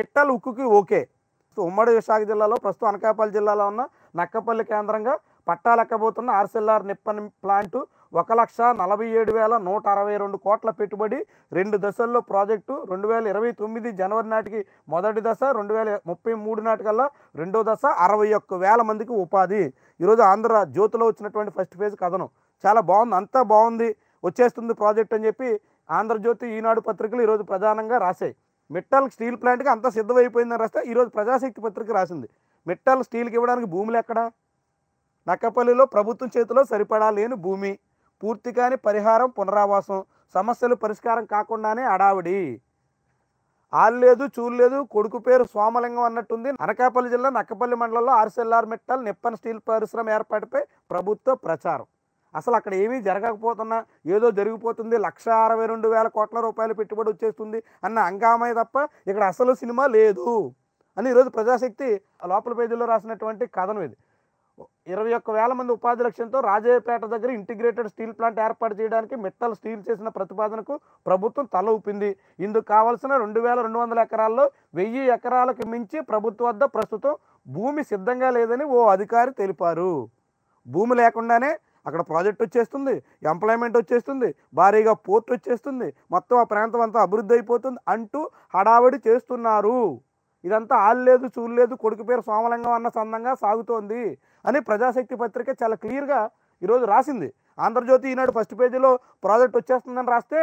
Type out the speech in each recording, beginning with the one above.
పిట్టలు ఉక్కుకి ఓకే ఉమ్మడి విశాఖ జిల్లాలో ప్రస్తుతం అనకాపల్లి జిల్లాలో ఉన్న నక్కపల్లి కేంద్రంగా పట్టాలెక్కబోతున్న ఆర్సెల్ఆర్ నిప్పన్ ప్లాంటు ఒక లక్ష నలభై ఏడు వేల నూట అరవై రెండు కోట్ల పెట్టుబడి రెండు దశల్లో ప్రాజెక్టు రెండు వేల ఇరవై తొమ్మిది జనవరి నాటికి మొదటి దశ రెండు వేల ముప్పై మూడు నాటికల్లా రెండో దశ అరవై ఒక్క వేల మందికి ఉపాధి ఈరోజు ఆంధ్ర జ్యోతిలో వచ్చినటువంటి ఫస్ట్ ఫేజ్ కథను చాలా బాగుంది అంతా బాగుంది వచ్చేస్తుంది ప్రాజెక్ట్ అని చెప్పి ఆంధ్రజ్యోతి ఈనాడు పత్రికలు ఈరోజు ప్రధానంగా రాశాయి మిట్టల్ స్టీల్ ప్లాంట్కి అంత సిద్ధమైపోయిందని రాస్తే ఈరోజు ప్రజాశక్తి పత్రిక రాసింది మిట్టల్ స్టీల్కి ఇవ్వడానికి భూములు ఎక్కడా నక్కపల్లిలో ప్రభుత్వం చేతిలో సరిపడా లేని భూమి పూర్తి పరిహారం పునరావాసం సమస్యలు పరిష్కారం కాకుండానే అడావిడి ఆల్లేదు చూడలేదు కొడుకు పేరు సోమలింగం అన్నట్టుంది అనకాపల్లి జిల్లా నక్కపల్లి మండలంలో ఆర్సెల్ఆర్ మిట్టల్ నిప్పన్ స్టీల్ పరిశ్రమ ఏర్పాటుపై ప్రభుత్వ ప్రచారం అసలు అక్కడ ఏమీ జరగకపోతున్నా ఏదో జరిగిపోతుంది లక్ష అరవై రెండు వేల కోట్ల రూపాయలు పెట్టుబడి వచ్చేస్తుంది అన్న అంగామయ్య తప్ప ఇక్కడ అసలు సినిమా లేదు అని ఈరోజు ప్రజాశక్తి లోపల పేజీలో రాసినటువంటి కథనం ఇది ఇరవై ఒక్క వేల మంది ఉపాధి లక్ష్యంతో రాజయ్యపేట దగ్గర ఇంటిగ్రేటెడ్ స్టీల్ ప్లాంట్ ఏర్పాటు చేయడానికి మిత్తలు స్టీల్ చేసిన ప్రతిపాదనకు ప్రభుత్వం తల ఊపింది ఇందుకు కావాల్సిన రెండు వేల రెండు వందల ఎకరాల్లో వెయ్యి ఎకరాలకు మించి ప్రభుత్వం వద్ద ప్రస్తుతం భూమి సిద్ధంగా లేదని ఓ అధికారి తెలిపారు భూమి లేకుండానే అక్కడ ప్రాజెక్ట్ వచ్చేస్తుంది ఎంప్లాయ్మెంట్ వచ్చేస్తుంది భారీగా పోర్ట్ వచ్చేస్తుంది మొత్తం ఆ ప్రాంతం అంతా అభివృద్ధి అయిపోతుంది అంటూ హడావడి చేస్తున్నారు ఇదంతా ఆల్లేదు చూడలేదు కొడుకు పేరు సోమలింగం అన్న సందంగా సాగుతోంది అని ప్రజాశక్తి పత్రిక చాలా క్లియర్గా ఈరోజు రాసింది ఆంధ్రజ్యోతి ఈనాడు ఫస్ట్ పేజీలో ప్రాజెక్ట్ వచ్చేస్తుందని రాస్తే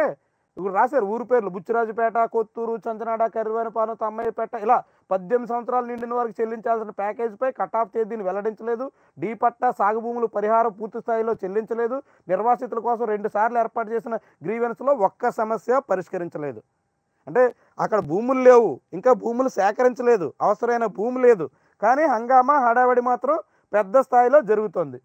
ఇప్పుడు రాశారు ఊరు పేర్లు బుచ్చిరాజుపేట కొత్తూరు చంచనాడ కరివేనపాలెం తమ్మయ్యపేట ఇలా పద్దెనిమిది సంవత్సరాలు నిండిన వారికి చెల్లించాల్సిన ప్యాకేజీపై కట్ ఆఫ్ తేదీని వెల్లడించలేదు డీ పట్ట సాగు భూములు పరిహారం పూర్తి స్థాయిలో చెల్లించలేదు నిర్వాసితుల కోసం రెండు సార్లు ఏర్పాటు చేసిన గ్రీవెన్స్లో ఒక్క సమస్య పరిష్కరించలేదు అంటే అక్కడ భూములు లేవు ఇంకా భూములు సేకరించలేదు అవసరమైన భూమి లేదు కానీ హంగామా హడావడి మాత్రం పెద్ద స్థాయిలో జరుగుతుంది